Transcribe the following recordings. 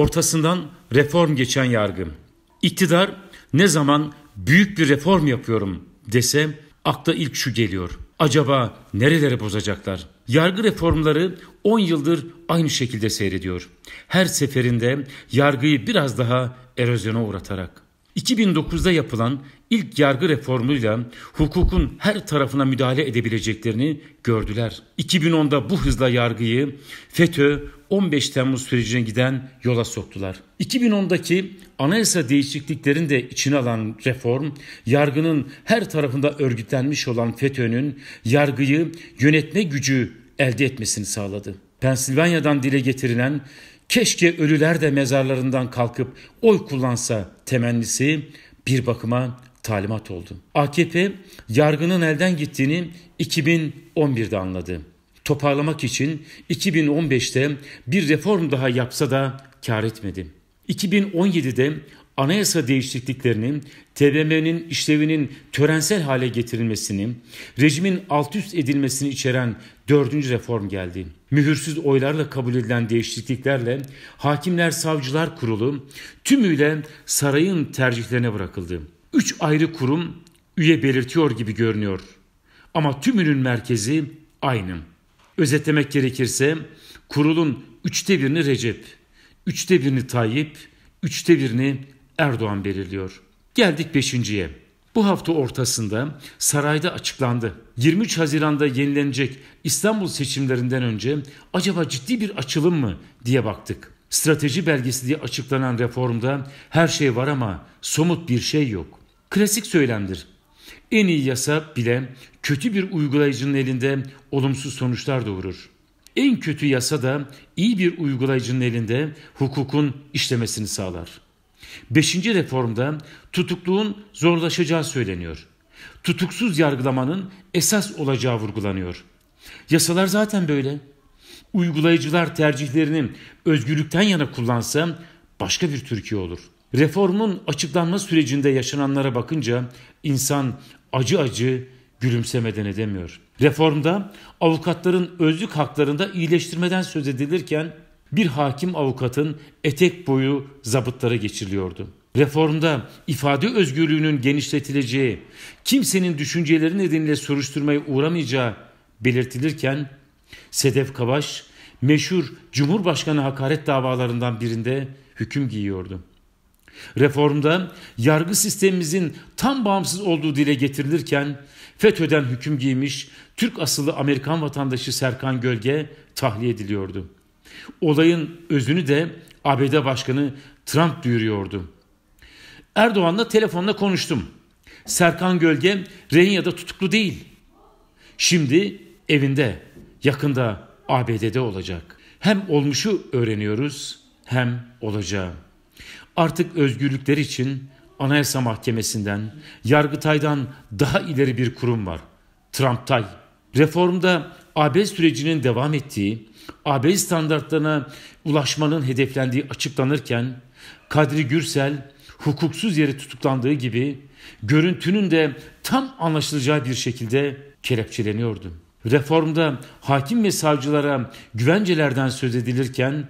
ortasından reform geçen yargım. İktidar ne zaman büyük bir reform yapıyorum dese akla ilk şu geliyor. Acaba nerelere bozacaklar? Yargı reformları 10 yıldır aynı şekilde seyrediyor. Her seferinde yargıyı biraz daha erozyona uğratarak. 2009'da yapılan ilk yargı reformuyla hukukun her tarafına müdahale edebileceklerini gördüler. 2010'da bu hızla yargıyı FETÖ 15 Temmuz sürecine giden yola soktular. 2010'daki anayasa değişikliklerini de içine alan reform, yargının her tarafında örgütlenmiş olan FETÖ'nün yargıyı yönetme gücü elde etmesini sağladı. Pensilvanya'dan dile getirilen keşke ölüler de mezarlarından kalkıp oy kullansa temennisi bir bakıma talimat oldu. AKP yargının elden gittiğini 2011'de anladı. Toparlamak için 2015'te bir reform daha yapsa da kar etmedi. 2017'de anayasa değişikliklerinin TBMM'nin işlevinin törensel hale getirilmesini, rejimin alt üst edilmesini içeren dördüncü reform geldi. Mühürsüz oylarla kabul edilen değişikliklerle Hakimler Savcılar Kurulu tümüyle sarayın tercihlerine bırakıldı üç ayrı kurum üye belirtiyor gibi görünüyor. Ama tümünün merkezi aynı. Özetlemek gerekirse kurulun üçte birini Recep, üçte birini Tayyip, üçte birini Erdoğan belirliyor. Geldik beşinciye. Bu hafta ortasında sarayda açıklandı. 23 Haziran'da yenilenecek İstanbul seçimlerinden önce acaba ciddi bir açılım mı diye baktık. Strateji belgesi diye açıklanan reformda her şey var ama somut bir şey yok. Klasik söylemdir. En iyi yasa bile kötü bir uygulayıcının elinde olumsuz sonuçlar doğurur. En kötü yasa da iyi bir uygulayıcının elinde hukukun işlemesini sağlar. Beşinci reformda tutukluğun zorlaşacağı söyleniyor. Tutuksuz yargılamanın esas olacağı vurgulanıyor. Yasalar zaten böyle. Uygulayıcılar tercihlerini özgürlükten yana kullansa başka bir Türkiye olur.'' Reformun açıklanma sürecinde yaşananlara bakınca insan acı acı gülümsemeden edemiyor. Reformda avukatların özlük haklarında iyileştirmeden söz edilirken bir hakim avukatın etek boyu zabıtlara geçiriliyordu. Reformda ifade özgürlüğünün genişletileceği, kimsenin düşünceleri nedeniyle soruşturmaya uğramayacağı belirtilirken Sedef Kabaş meşhur Cumhurbaşkanı hakaret davalarından birinde hüküm giyiyordu. Reformda yargı sistemimizin tam bağımsız olduğu dile getirilirken FETÖ'den hüküm giymiş Türk asıllı Amerikan vatandaşı Serkan Gölge tahliye ediliyordu. Olayın özünü de ABD Başkanı Trump duyuruyordu. Erdoğan'la telefonla konuştum. Serkan Gölge rehin ya da tutuklu değil. Şimdi evinde, yakında ABD'de olacak. Hem olmuşu öğreniyoruz hem olacağı artık özgürlükler için Anayasa Mahkemesi'nden, Yargıtay'dan daha ileri bir kurum var. Trumptay. Reformda AB e sürecinin devam ettiği, AB e standartlarına ulaşmanın hedeflendiği açıklanırken Kadri Gürsel hukuksuz yere tutuklandığı gibi görüntünün de tam anlaşılacağı bir şekilde kelepçeleniyordu. Reformda hakim ve savcılara güvencelerden söz edilirken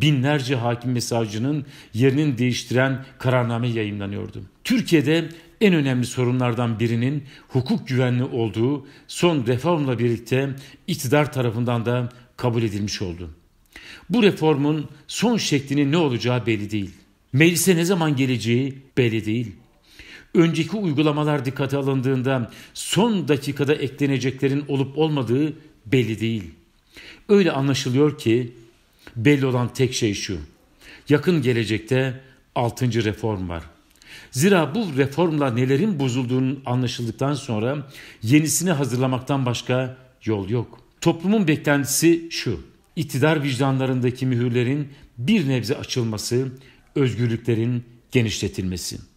binlerce hakim ve savcının yerinin değiştiren kararname yayınlanıyordu. Türkiye'de en önemli sorunlardan birinin hukuk güvenli olduğu son reformla birlikte iktidar tarafından da kabul edilmiş oldu. Bu reformun son şeklinin ne olacağı belli değil. Meclise ne zaman geleceği belli değil. Önceki uygulamalar dikkate alındığında son dakikada ekleneceklerin olup olmadığı belli değil. Öyle anlaşılıyor ki Belli olan tek şey şu. Yakın gelecekte 6. reform var. Zira bu reformla nelerin bozulduğunu anlaşıldıktan sonra yenisini hazırlamaktan başka yol yok. Toplumun beklentisi şu. İktidar vicdanlarındaki mühürlerin bir nebze açılması, özgürlüklerin genişletilmesi.